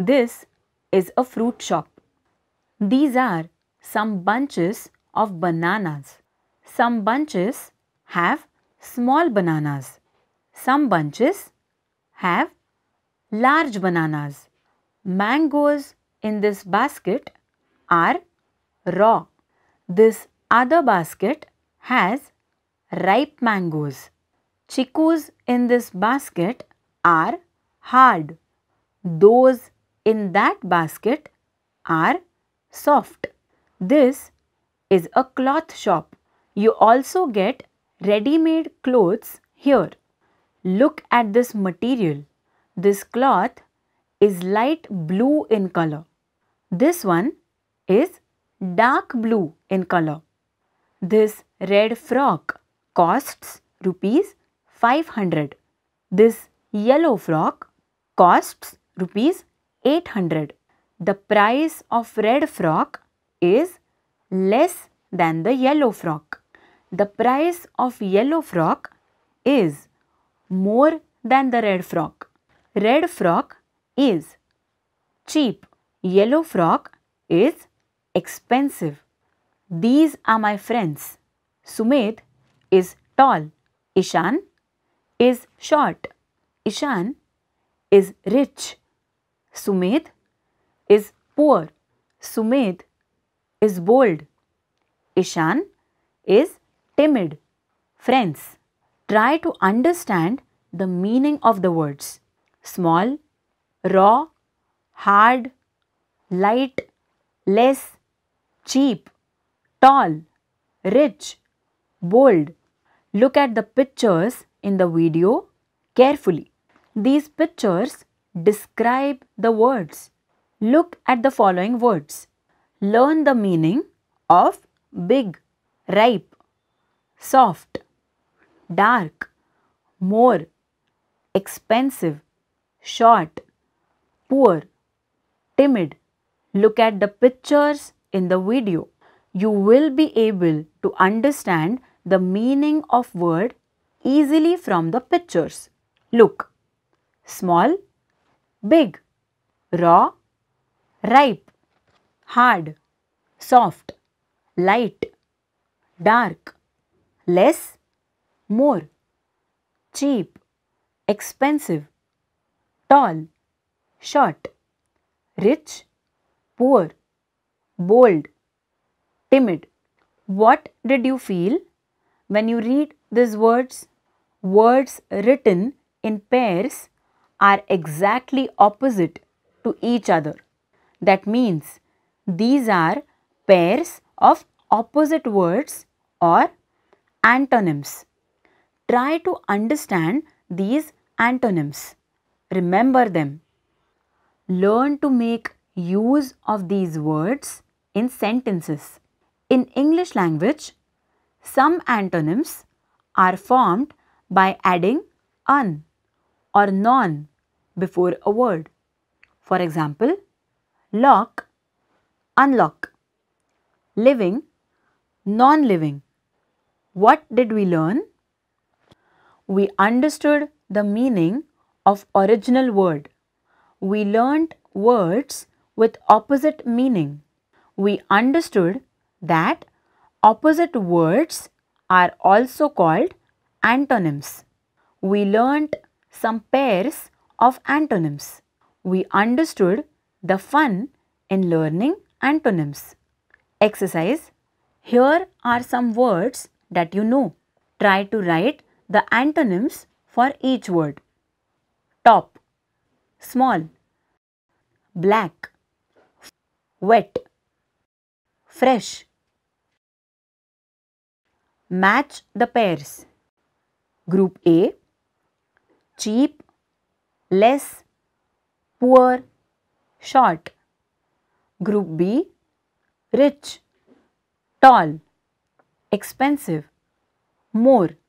This is a fruit shop. These are some bunches of bananas. Some bunches have small bananas. Some bunches have large bananas. Mangoes in this basket are raw. This other basket has ripe mangoes. Chikus in this basket are hard. Those in that basket are soft. This is a cloth shop. You also get ready-made clothes here. Look at this material. This cloth is light blue in color. This one is dark blue in color. This red frock costs rupees 500. This yellow frock costs rupees 800. The price of red frock is less than the yellow frock. The price of yellow frock is more than the red frock. Red frock is cheap. Yellow frock is expensive. These are my friends. Sumit is tall. Ishan is short. Ishan is rich. Sumit is poor. Sumit is bold. Ishan is timid. Friends, try to understand the meaning of the words. Small, raw, hard, light, less, cheap, tall, rich, bold. Look at the pictures in the video carefully. These pictures Describe the words. Look at the following words. Learn the meaning of big, ripe, soft, dark, more, expensive, short, poor, timid. Look at the pictures in the video. You will be able to understand the meaning of word easily from the pictures. Look, small, big, raw, ripe, hard, soft, light, dark, less, more, cheap, expensive, tall, short, rich, poor, bold, timid. What did you feel when you read these words? Words written in pairs are exactly opposite to each other. That means these are pairs of opposite words or antonyms. Try to understand these antonyms. Remember them. Learn to make use of these words in sentences. In English language, some antonyms are formed by adding an or non before a word. For example, lock, unlock, living, non-living. What did we learn? We understood the meaning of original word. We learned words with opposite meaning. We understood that opposite words are also called antonyms. We learned some pairs of antonyms. We understood the fun in learning antonyms. Exercise. Here are some words that you know. Try to write the antonyms for each word. Top, small, black, wet, fresh. Match the pairs. Group A cheap, less, poor, short. Group B rich, tall, expensive, more.